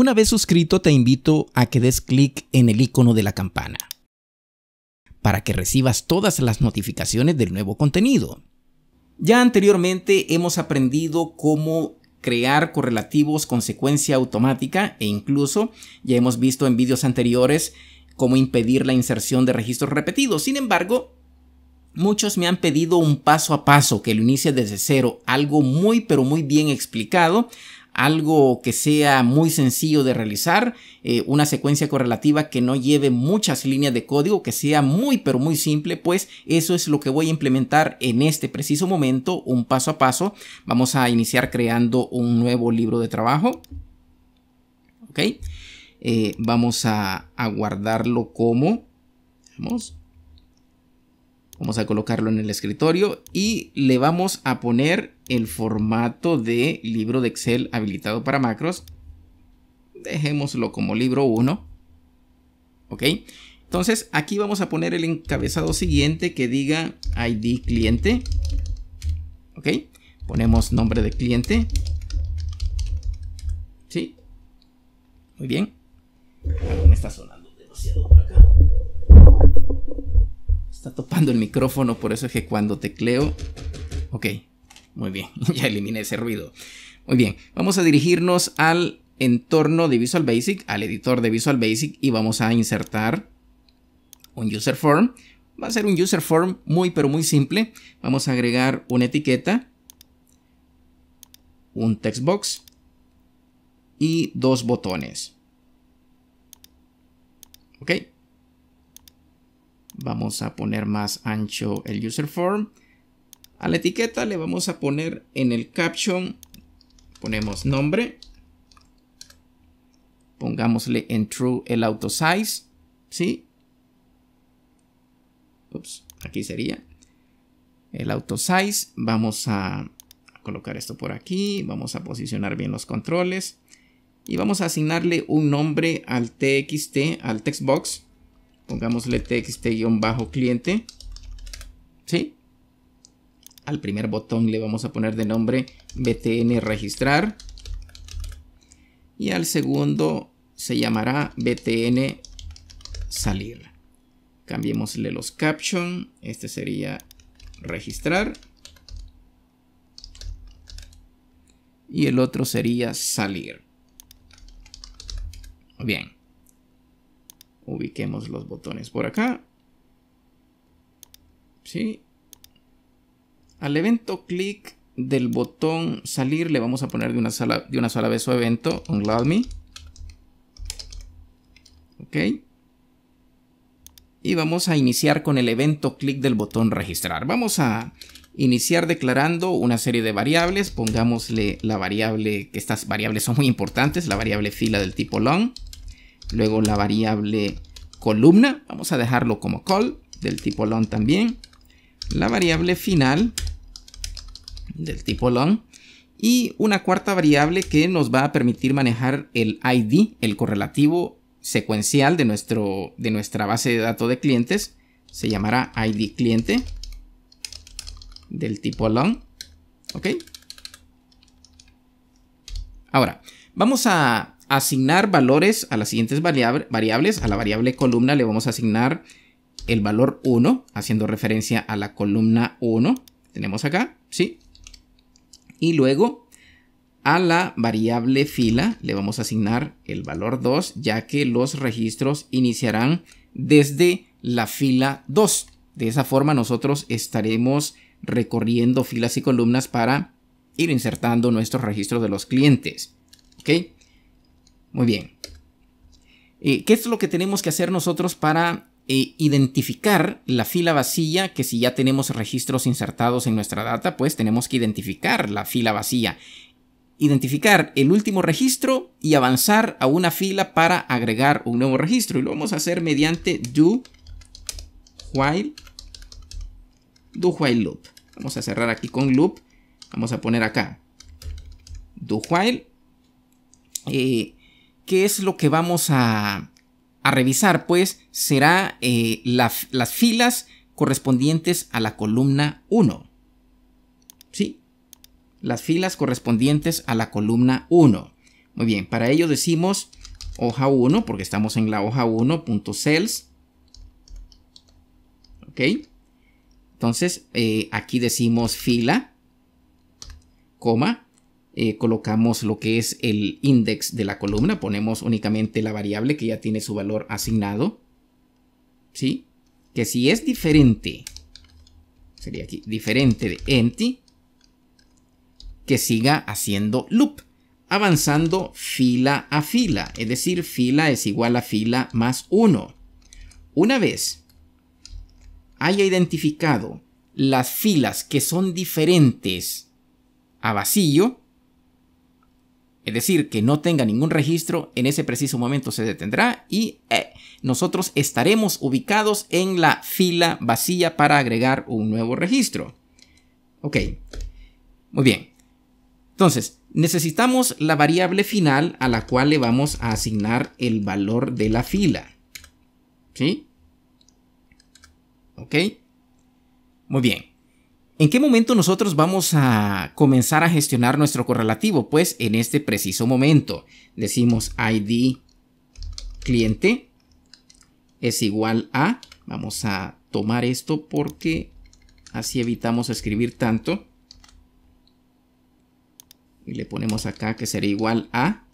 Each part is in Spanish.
Una vez suscrito te invito a que des clic en el icono de la campana para que recibas todas las notificaciones del nuevo contenido. Ya anteriormente hemos aprendido cómo crear correlativos con secuencia automática e incluso ya hemos visto en vídeos anteriores cómo impedir la inserción de registros repetidos. Sin embargo, muchos me han pedido un paso a paso que lo inicie desde cero, algo muy pero muy bien explicado, algo que sea muy sencillo de realizar, eh, una secuencia correlativa que no lleve muchas líneas de código, que sea muy pero muy simple, pues eso es lo que voy a implementar en este preciso momento, un paso a paso. Vamos a iniciar creando un nuevo libro de trabajo. Ok, eh, vamos a, guardarlo como, vamos, vamos a colocarlo en el escritorio y le vamos a poner el formato de libro de Excel habilitado para macros. Dejémoslo como libro 1. ¿Ok? Entonces aquí vamos a poner el encabezado siguiente que diga ID cliente. ¿Ok? Ponemos nombre de cliente. ¿Sí? Muy bien. Ah, me está sonando demasiado por acá. Está topando el micrófono, por eso es que cuando tecleo... Ok, muy bien, ya eliminé ese ruido. Muy bien, vamos a dirigirnos al entorno de Visual Basic, al editor de Visual Basic y vamos a insertar un user form. Va a ser un user form muy pero muy simple. Vamos a agregar una etiqueta, un text box y dos botones. Ok. Vamos a poner más ancho el user form. A la etiqueta le vamos a poner en el caption, ponemos nombre, pongámosle en true el auto size, ¿sí? Ups, aquí sería el auto size, vamos a colocar esto por aquí, vamos a posicionar bien los controles y vamos a asignarle un nombre al txt, al textbox, pongámosle txt-cliente, ¿sí? Al primer botón le vamos a poner de nombre btn registrar. Y al segundo se llamará btn salir. Cambiémosle los caption. Este sería registrar. Y el otro sería salir. Bien. Ubiquemos los botones por acá. Sí, al evento clic del botón salir le vamos a poner de una, sola, de una sola vez su evento, unload me. Ok. Y vamos a iniciar con el evento clic del botón registrar. Vamos a iniciar declarando una serie de variables. Pongámosle la variable, que estas variables son muy importantes, la variable fila del tipo long. Luego la variable columna, vamos a dejarlo como call, del tipo long también. La variable final, del tipo long y una cuarta variable que nos va a permitir manejar el ID, el correlativo secuencial de, nuestro, de nuestra base de datos de clientes. Se llamará ID cliente del tipo long. ¿Ok? Ahora, vamos a asignar valores a las siguientes variables. A la variable columna le vamos a asignar el valor 1, haciendo referencia a la columna 1. Tenemos acá, ¿sí? Y luego a la variable fila le vamos a asignar el valor 2 ya que los registros iniciarán desde la fila 2. De esa forma nosotros estaremos recorriendo filas y columnas para ir insertando nuestros registros de los clientes. ¿Ok? Muy bien. Eh, ¿Qué es lo que tenemos que hacer nosotros para eh, identificar la fila vacía, que si ya tenemos registros insertados en nuestra data, pues tenemos que identificar la fila vacía. Identificar el último registro y avanzar a una fila para agregar un nuevo registro. Y lo vamos a hacer mediante do while, do while loop. Vamos a cerrar aquí con loop. Vamos a poner acá do while. Eh, ¿Qué es lo que vamos a, a revisar, pues, será eh, las filas correspondientes a la columna 1. ¿Sí? Las filas correspondientes a la columna 1. Muy bien, para ello decimos hoja 1, porque estamos en la hoja 1.cells. ¿Ok? Entonces, eh, aquí decimos fila, coma, eh, colocamos lo que es el index de la columna, ponemos únicamente la variable que ya tiene su valor asignado, ¿sí? Que si es diferente, sería aquí, diferente de empty, que siga haciendo loop, avanzando fila a fila, es decir, fila es igual a fila más 1. Una vez haya identificado las filas que son diferentes a vacío, es decir, que no tenga ningún registro, en ese preciso momento se detendrá y eh, nosotros estaremos ubicados en la fila vacía para agregar un nuevo registro. Ok, muy bien. Entonces, necesitamos la variable final a la cual le vamos a asignar el valor de la fila. ¿Sí? Ok. Muy bien. ¿En qué momento nosotros vamos a comenzar a gestionar nuestro correlativo? Pues en este preciso momento. Decimos ID cliente es igual a, vamos a tomar esto porque así evitamos escribir tanto. Y le ponemos acá que sería igual a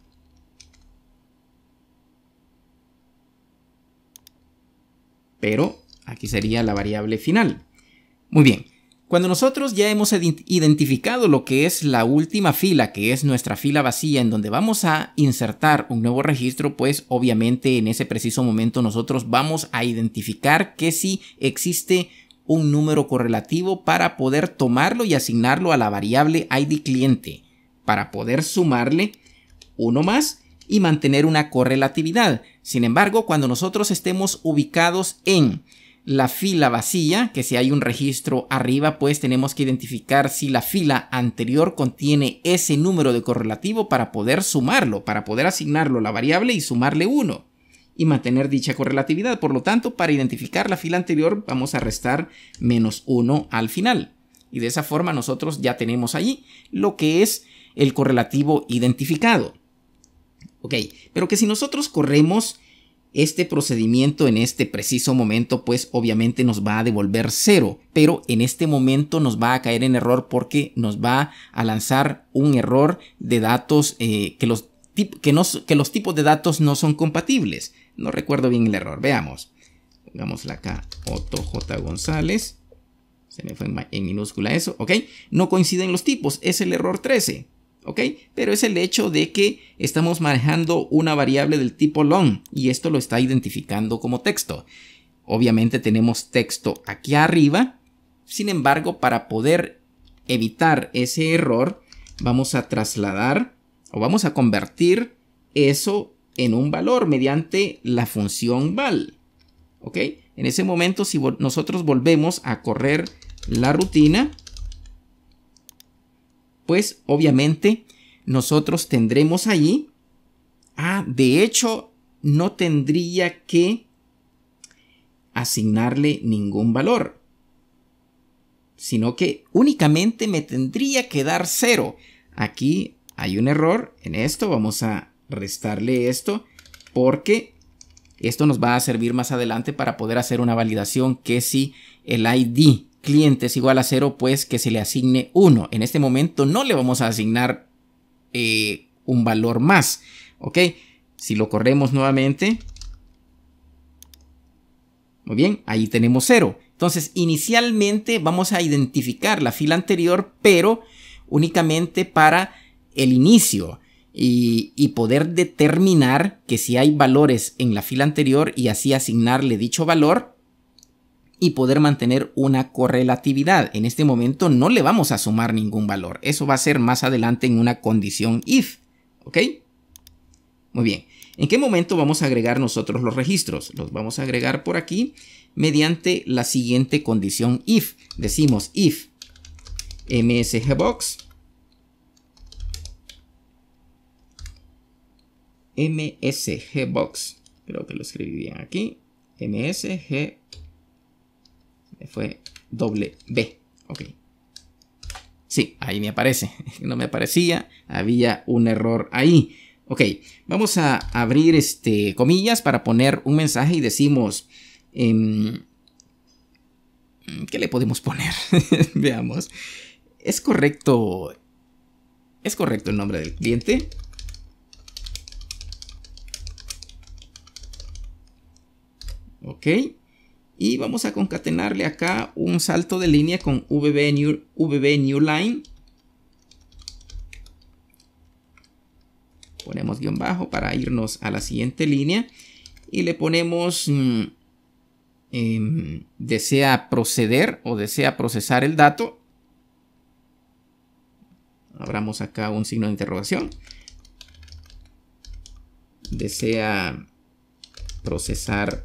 pero aquí sería la variable final. Muy bien, cuando nosotros ya hemos identificado lo que es la última fila, que es nuestra fila vacía en donde vamos a insertar un nuevo registro, pues obviamente en ese preciso momento nosotros vamos a identificar que si existe un número correlativo para poder tomarlo y asignarlo a la variable ID cliente, para poder sumarle uno más y mantener una correlatividad. Sin embargo, cuando nosotros estemos ubicados en la fila vacía, que si hay un registro arriba, pues tenemos que identificar si la fila anterior contiene ese número de correlativo para poder sumarlo, para poder asignarlo a la variable y sumarle 1 y mantener dicha correlatividad. Por lo tanto, para identificar la fila anterior vamos a restar menos 1 al final. Y de esa forma nosotros ya tenemos allí lo que es el correlativo identificado. Ok, pero que si nosotros corremos este procedimiento en este preciso momento pues obviamente nos va a devolver cero, pero en este momento nos va a caer en error porque nos va a lanzar un error de datos eh, que, los que, los tipos de datos no son compatibles. No recuerdo bien el error, veamos. la acá, Otto J. González. Se me fue en minúscula eso, ¿ok? No coinciden los tipos, es el error 13. Pero es el hecho de que estamos manejando una variable del tipo long y esto lo está identificando como texto. Obviamente tenemos texto aquí arriba, sin embargo para poder evitar ese error vamos a trasladar o vamos a convertir eso en un valor mediante la función val, ¿ok? En ese momento si nosotros volvemos a correr la rutina, pues obviamente nosotros tendremos allí, ah, de hecho, no tendría que asignarle ningún valor, sino que únicamente me tendría que dar cero. Aquí hay un error en esto, vamos a restarle esto porque esto nos va a servir más adelante para poder hacer una validación que si el ID cliente es igual a 0 pues que se le asigne 1 En este momento no le vamos a asignar eh, un valor más. ¿Ok? Si lo corremos nuevamente. Muy bien, ahí tenemos 0 Entonces, inicialmente vamos a identificar la fila anterior, pero únicamente para el inicio. Y, y, poder determinar que si hay valores en la fila anterior y así asignarle dicho valor y poder mantener una correlatividad. En este momento no le vamos a sumar ningún valor. Eso va a ser más adelante en una condición if. ¿Ok? Muy bien. ¿En qué momento vamos a agregar nosotros los registros? Los vamos a agregar por aquí mediante la siguiente condición if. Decimos if msgbox msgbox creo que lo escribí bien aquí msgbox este fue doble B. Ok. Sí, ahí me aparece. No me aparecía. Había un error ahí. Ok, vamos a abrir este, comillas para poner un mensaje y decimos... Em, ¿Qué le podemos poner? Veamos. ¿Es correcto? ¿Es correcto el nombre del cliente? Ok. Y vamos a concatenarle acá un salto de línea con VB New, Line. Ponemos guión bajo para irnos a la siguiente línea. Y le ponemos... Mm, em, desea proceder o desea procesar el dato. Abramos acá un signo de interrogación. Desea procesar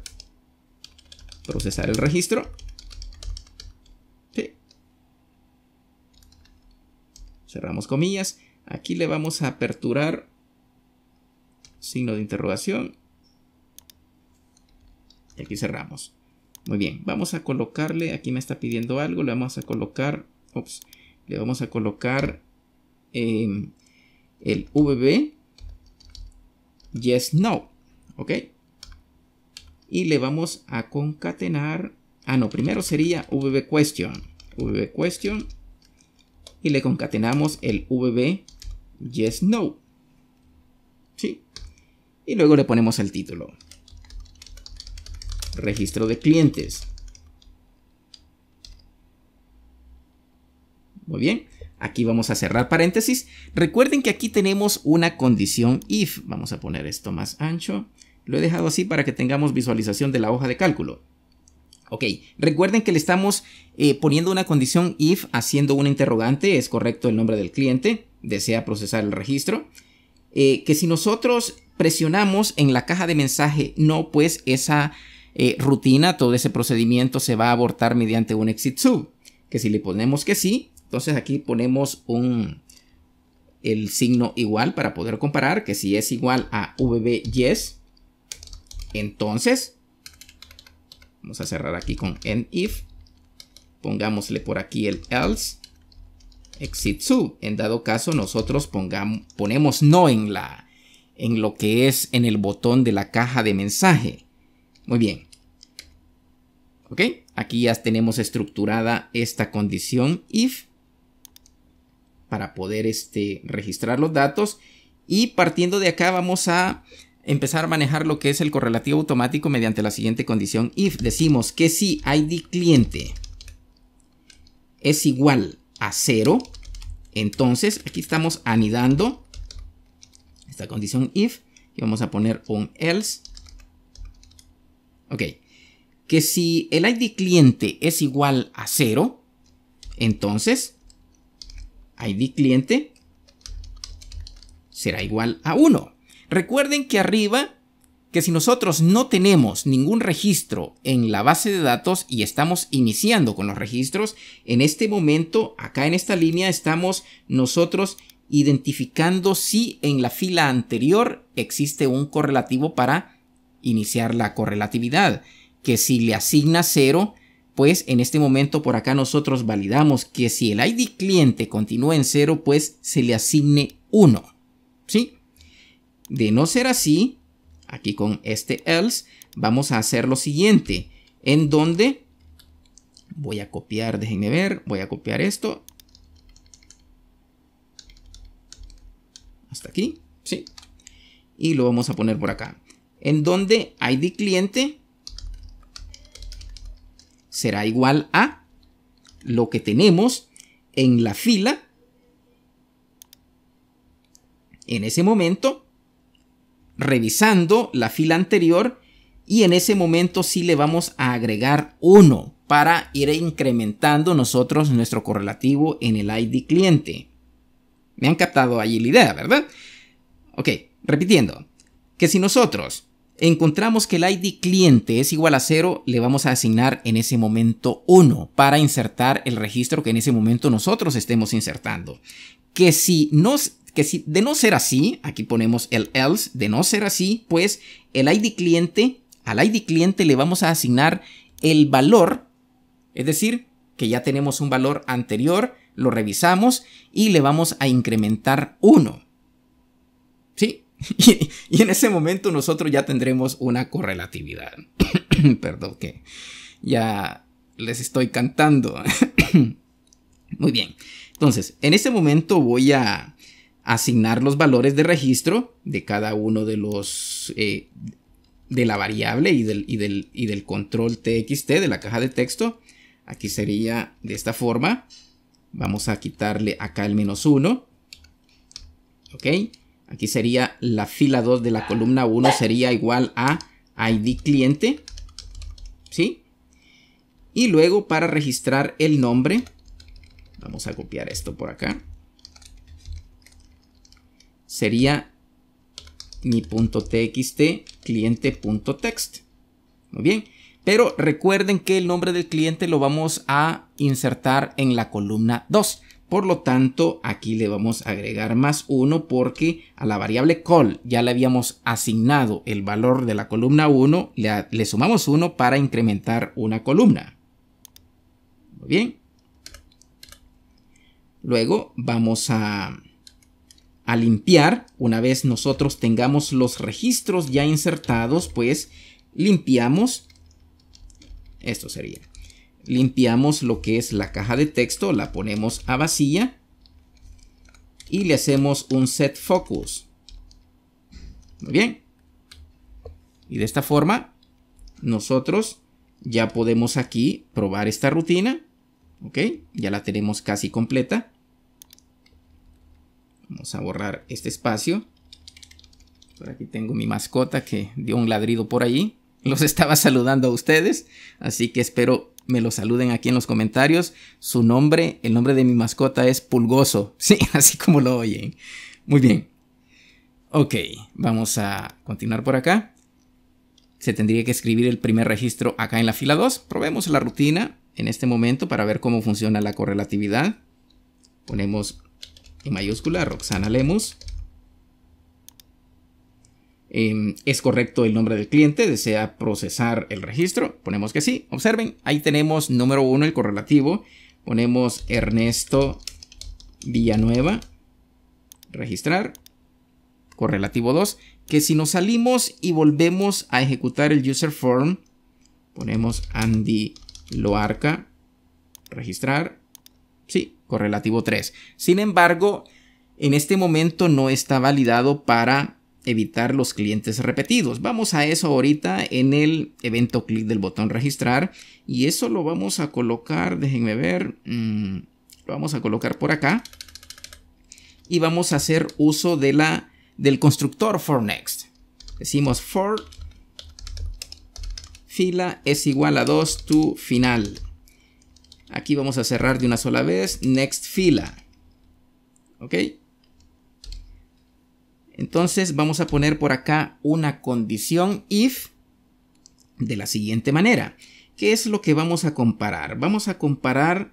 procesar el registro. Cerramos comillas. Aquí le vamos a aperturar signo de interrogación. Y aquí cerramos. Muy bien, vamos a colocarle, aquí me está pidiendo algo, le vamos a colocar, le vamos a colocar em, el VB yes no, ok, y le vamos a concatenar. Ah, no, primero sería vb question. vb question. Y le concatenamos el vb yes no. Sí. Y luego le ponemos el título. Registro de clientes. Muy bien. Aquí vamos a cerrar paréntesis. Recuerden que aquí tenemos una condición if. Vamos a poner esto más ancho. Lo he dejado así para que tengamos visualización de la hoja de cálculo. Ok, recuerden que le estamos eh, poniendo una condición if haciendo una interrogante, es correcto el nombre del cliente, desea procesar el registro. Eh, que si nosotros presionamos en la caja de mensaje no, pues esa eh, rutina, todo ese procedimiento se va a abortar mediante un exit sub. Que si le ponemos que sí, entonces aquí ponemos un, el signo igual para poder comparar, que si es igual a vb yes, entonces, vamos a cerrar aquí con end if. Pongámosle por aquí el else. Exit su. En dado caso, nosotros ponemos no en, la, en lo que es en el botón de la caja de mensaje. Muy bien. ¿Ok? Aquí ya tenemos estructurada esta condición if para poder este, registrar los datos. Y partiendo de acá vamos a empezar a manejar lo que es el correlativo automático mediante la siguiente condición if. Decimos que si id cliente es igual a 0, entonces aquí estamos anidando esta condición if y vamos a poner un else. Ok, que si el id cliente es igual a 0, entonces id cliente será igual a 1. Recuerden que arriba, que si nosotros no tenemos ningún registro en la base de datos y estamos iniciando con los registros, en este momento, acá en esta línea, estamos nosotros identificando si en la fila anterior existe un correlativo para iniciar la correlatividad, que si le asigna 0, pues en este momento por acá nosotros validamos que si el ID cliente continúa en cero, pues se le asigne 1. ¿Sí? De no ser así, aquí con este else, vamos a hacer lo siguiente, en donde voy a copiar, déjenme ver, voy a copiar esto. Hasta aquí, sí. Y lo vamos a poner por acá. En donde ID cliente será igual a lo que tenemos en la fila en ese momento revisando la fila anterior y en ese momento sí le vamos a agregar uno para ir incrementando nosotros nuestro correlativo en el ID cliente. Me han captado ahí la idea, ¿verdad? Ok, repitiendo, que si nosotros encontramos que el ID cliente es igual a 0, le vamos a asignar en ese momento 1 para insertar el registro que en ese momento nosotros estemos insertando. Que si nos si de no ser así, aquí ponemos el else, de no ser así, pues el ID cliente, al ID cliente le vamos a asignar el valor, es decir, que ya tenemos un valor anterior, lo revisamos y le vamos a incrementar 1. ¿Sí? Y, en ese momento nosotros ya tendremos una correlatividad. Perdón que ya les estoy cantando. Muy bien. Entonces, en ese momento voy a asignar los valores de registro de cada uno de los eh, de la variable y del, y del, y del control txt de la caja de texto. Aquí sería de esta forma. Vamos a quitarle acá el menos 1. ¿Ok? Aquí sería la fila 2 de la columna 1 sería igual a id cliente. ¿Sí? Y luego para registrar el nombre, vamos a copiar esto por acá sería mi punto .txt cliente.text. Muy bien. Pero recuerden que el nombre del cliente lo vamos a insertar en la columna 2. Por lo tanto, aquí le vamos a agregar más 1 porque a la variable call ya le habíamos asignado el valor de la columna 1, le, le sumamos 1 para incrementar una columna. Muy bien. Luego vamos a a limpiar, una vez nosotros tengamos los registros ya insertados, pues limpiamos, esto sería, limpiamos lo que es la caja de texto, la ponemos a vacía y le hacemos un set focus. Muy bien. Y de esta forma, nosotros ya podemos aquí probar esta rutina. ¿Ok? Ya la tenemos casi completa. Vamos a borrar este espacio. Por aquí tengo mi mascota que dio un ladrido por allí. Los estaba saludando a ustedes, así que espero me lo saluden aquí en los comentarios. Su nombre, el nombre de mi mascota es Pulgoso, sí, así como lo oyen. Muy bien. Ok, vamos a continuar por acá. Se tendría que escribir el primer registro acá en la fila 2. Probemos la rutina en este momento para ver cómo funciona la correlatividad. Ponemos en mayúscula, Roxana Lemus. Em, es correcto el nombre del cliente, desea procesar el registro, ponemos que sí, observen, ahí tenemos número 1 el correlativo, ponemos Ernesto Villanueva, registrar, correlativo 2, que si nos salimos y volvemos a ejecutar el user form, ponemos Andy Loarca, registrar, sí, correlativo 3. Sin embargo, en este momento no está validado para evitar los clientes repetidos. Vamos a eso ahorita en el evento clic del botón registrar y eso lo vamos a colocar, déjenme ver, mm, lo vamos a colocar por acá y vamos a hacer uso de la, del constructor for next. Decimos for fila es igual a 2 to final. Aquí vamos a cerrar de una sola vez. Next fila. ¿Ok? Entonces vamos a poner por acá una condición if de la siguiente manera. ¿Qué es lo que vamos a comparar? Vamos a comparar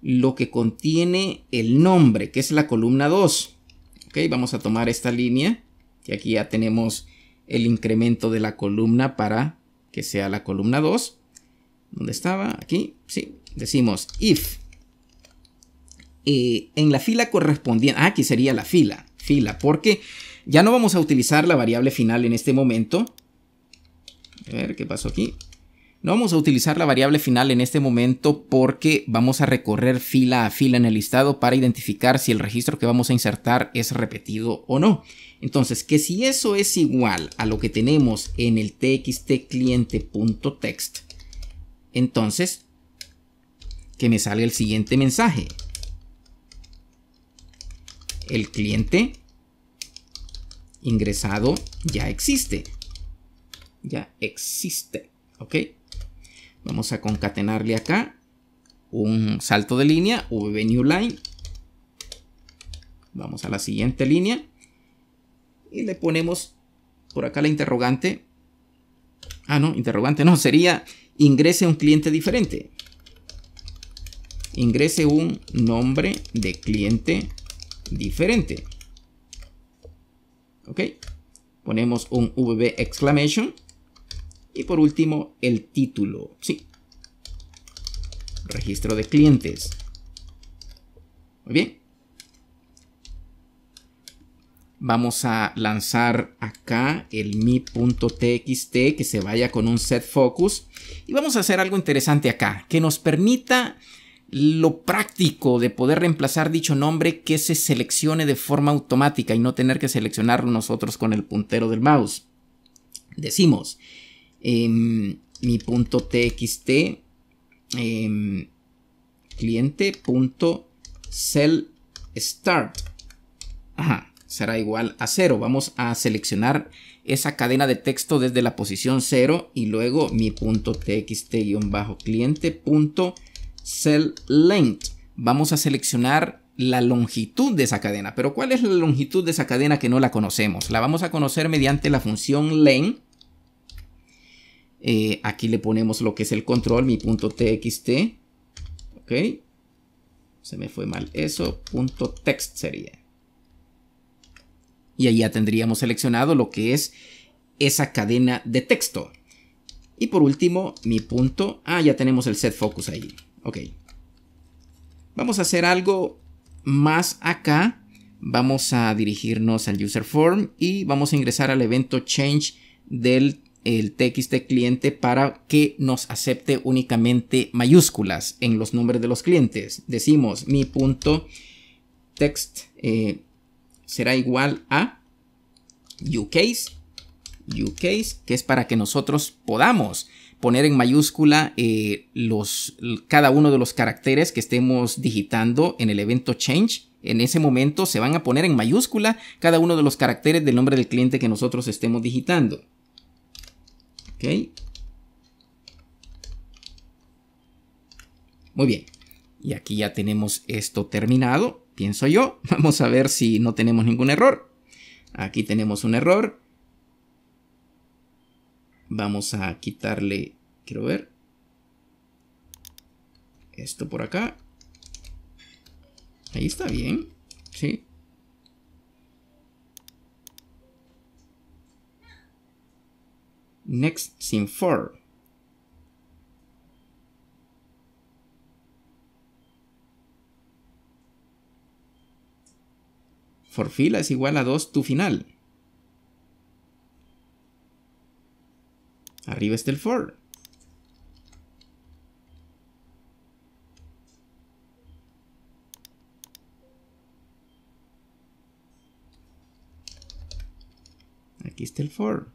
lo que contiene el nombre, que es la columna 2. ¿Ok? Vamos a tomar esta línea, Y aquí ya tenemos el incremento de la columna para que sea la columna 2. ¿Dónde estaba? Aquí, sí decimos if eh, en la fila correspondiente, ah, aquí sería la fila, fila, porque ya no vamos a utilizar la variable final en este momento. A ver qué pasó aquí. No vamos a utilizar la variable final en este momento porque vamos a recorrer fila a fila en el listado para identificar si el registro que vamos a insertar es repetido o no. Entonces, que si eso es igual a lo que tenemos en el txtcliente.text, entonces que me sale el siguiente mensaje. El cliente ingresado ya existe. Ya existe. ¿Ok? Vamos a concatenarle acá un salto de línea, VB New Line. Vamos a la siguiente línea y le ponemos por acá la interrogante. Ah, no, interrogante no, sería ingrese un cliente diferente ingrese un nombre de cliente diferente. ¿Ok? Ponemos un VB exclamation. Y por último, el título. Sí. Registro de clientes. Muy bien. Vamos a lanzar acá el mi.txt que se vaya con un set focus. Y vamos a hacer algo interesante acá, que nos permita lo práctico de poder reemplazar dicho nombre que se seleccione de forma automática y no tener que seleccionarlo nosotros con el puntero del mouse. Decimos, em, mi punto txt em, cliente punto cell start será igual a cero. Vamos a seleccionar esa cadena de texto desde la posición cero. y luego mi punto txt-cliente punto cell length. Vamos a seleccionar la longitud de esa cadena. Pero ¿cuál es la longitud de esa cadena que no la conocemos? La vamos a conocer mediante la función length eh, aquí le ponemos lo que es el control, mi punto txt. Ok. Se me fue mal eso. Punto text sería. Y ahí ya tendríamos seleccionado lo que es esa cadena de texto. Y por último, mi punto... Ah, ya tenemos el set focus ahí. Ok. Vamos a hacer algo más acá. Vamos a dirigirnos al user form y vamos a ingresar al evento change del el txt cliente para que nos acepte únicamente mayúsculas en los nombres de los clientes. Decimos mi punto text eh, será igual a ucase, ucase, que es para que nosotros podamos poner en mayúscula eh, los, cada uno de los caracteres que estemos digitando en el evento change. En ese momento se van a poner en mayúscula cada uno de los caracteres del nombre del cliente que nosotros estemos digitando. Okay. Muy bien. Y aquí ya tenemos esto terminado, pienso yo. Vamos a ver si no tenemos ningún error. Aquí tenemos un error. Vamos a quitarle, quiero ver, esto por acá. Ahí está bien, ¿sí? Next sin for. For fila es igual a 2 tu final. Arriba está el for. Aquí está el for.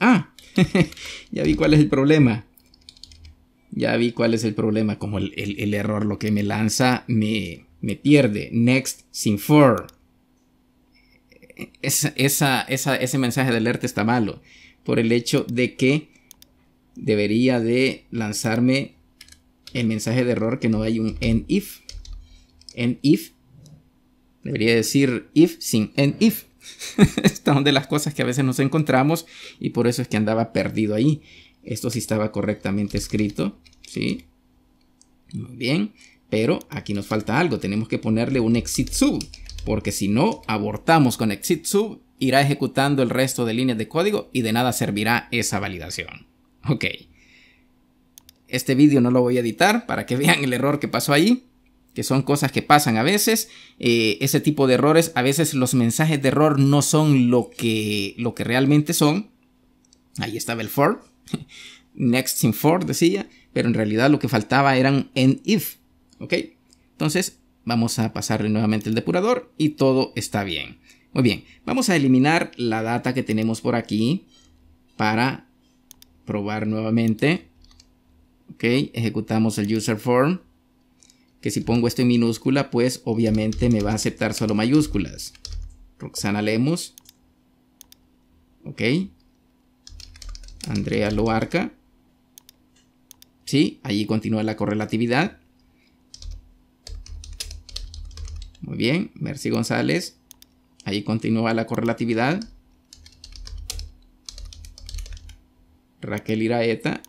Ah, ya vi cuál es el problema. Ya vi cuál es el problema. Como el, error, lo que me lanza me, me pierde. Next sin for esa, ese mensaje de alerta está malo por el hecho de que debería de lanzarme el mensaje de error que no hay un en if. en if. Debería decir if sin en if. Esta de las cosas que a veces nos encontramos y por eso es que andaba perdido ahí. Esto sí estaba correctamente escrito, ¿sí? Muy bien, pero aquí nos falta algo. Tenemos que ponerle un exit sub porque si no, abortamos con exit sub, irá ejecutando el resto de líneas de código y de nada servirá esa validación. Ok. Este vídeo no lo voy a editar para que vean el error que pasó ahí. que son cosas que pasan a veces. Eh, ese tipo de errores, a veces los mensajes de error no son lo que, lo que realmente son. Ahí estaba el for, next in for decía, pero en realidad lo que faltaba eran en if. Ok. Entonces, Vamos a pasarle nuevamente el depurador y todo está bien. Muy bien, vamos a eliminar la data que tenemos por aquí para probar nuevamente. Ok, ejecutamos el user form. Que si pongo esto en minúscula, pues obviamente me va a aceptar solo mayúsculas. Roxana Lemus. Ok. Andrea Loarca. Sí, allí continúa la correlatividad. bien, Mercy González. Ahí continúa la correlatividad. Raquel Iraeta.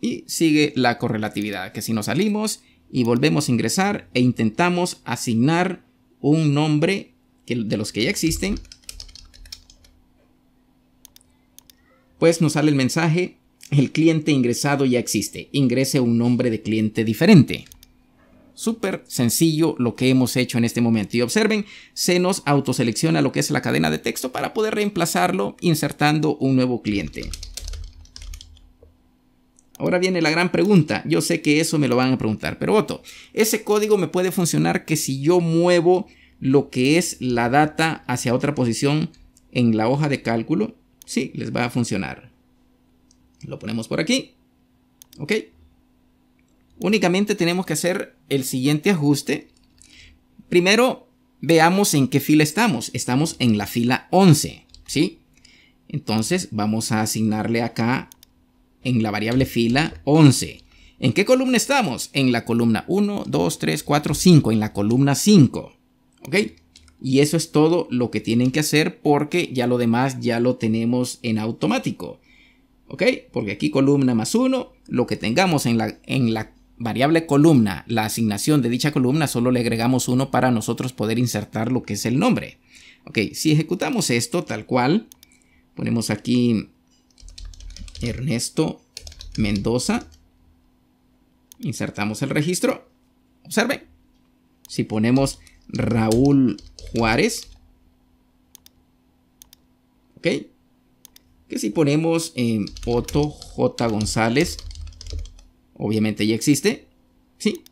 Y sigue la correlatividad, que si nos salimos y volvemos a ingresar e intentamos asignar un nombre de los que ya existen, pues nos sale el mensaje, el cliente ingresado ya existe, ingrese un nombre de cliente diferente súper sencillo lo que hemos hecho en este momento. Y observen, se nos autoselecciona lo que es la cadena de texto para poder reemplazarlo insertando un nuevo cliente. Ahora viene la gran pregunta. Yo sé que eso me lo van a preguntar, pero voto ese código me puede funcionar que si yo muevo lo que es la data hacia otra posición en la hoja de cálculo, sí, les va a funcionar. Lo ponemos por aquí. ¿Ok? Únicamente tenemos que hacer el siguiente ajuste. Primero, veamos en qué fila estamos. Estamos en la fila 11, ¿sí? Entonces, vamos a asignarle acá en la variable fila 11. ¿En qué columna estamos? En la columna 1, 2, 3, 4, 5, en la columna 5. ¿Ok? Y eso es todo lo que tienen que hacer porque ya lo demás ya lo tenemos en automático. ¿Ok? Porque aquí columna más 1, lo que tengamos en la, en la variable columna, la asignación de dicha columna, solo le agregamos uno para nosotros poder insertar lo que es el nombre. Ok, si ejecutamos esto tal cual, ponemos aquí Ernesto Mendoza, insertamos el registro, Observe... si ponemos Raúl Juárez, ok, que si ponemos eh, Otto J. González, obviamente ya existe, ¿sí?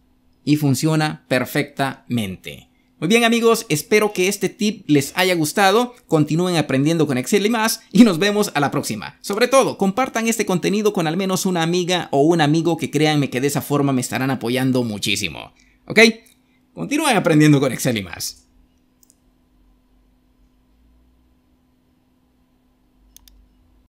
Y funciona perfectamente. Muy bien amigos, espero que este tip les haya gustado, continúen aprendiendo con Excel y más y nos vemos a la próxima. Sobre todo, compartan este contenido con al menos una amiga o un amigo que créanme que de esa forma me estarán apoyando muchísimo. ¿Ok? Continúen aprendiendo con Excel y más.